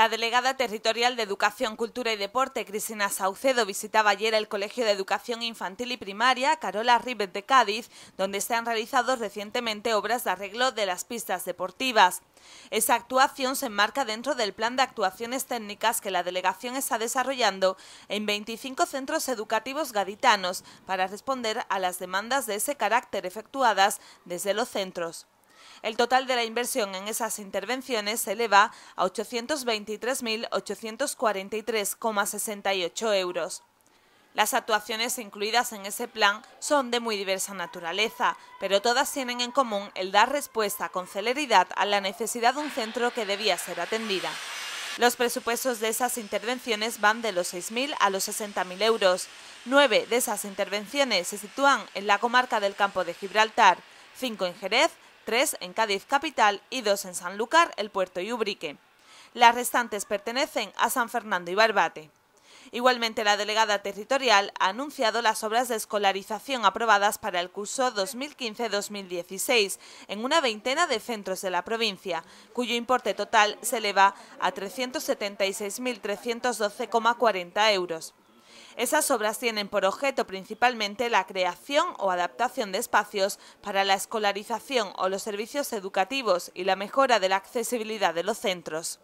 La delegada territorial de Educación, Cultura y Deporte, Cristina Saucedo, visitaba ayer el Colegio de Educación Infantil y Primaria Carola Ribet de Cádiz, donde se han realizado recientemente obras de arreglo de las pistas deportivas. Esa actuación se enmarca dentro del plan de actuaciones técnicas que la delegación está desarrollando en 25 centros educativos gaditanos para responder a las demandas de ese carácter efectuadas desde los centros. El total de la inversión en esas intervenciones se eleva a 823.843,68 euros. Las actuaciones incluidas en ese plan son de muy diversa naturaleza, pero todas tienen en común el dar respuesta con celeridad a la necesidad de un centro que debía ser atendida. Los presupuestos de esas intervenciones van de los 6.000 a los 60.000 euros. Nueve de esas intervenciones se sitúan en la comarca del campo de Gibraltar, cinco en Jerez, tres en Cádiz Capital y dos en Sanlúcar, El Puerto y Ubrique. Las restantes pertenecen a San Fernando y Barbate. Igualmente, la delegada territorial ha anunciado las obras de escolarización aprobadas para el curso 2015-2016 en una veintena de centros de la provincia, cuyo importe total se eleva a 376.312,40 euros. Esas obras tienen por objeto principalmente la creación o adaptación de espacios para la escolarización o los servicios educativos y la mejora de la accesibilidad de los centros.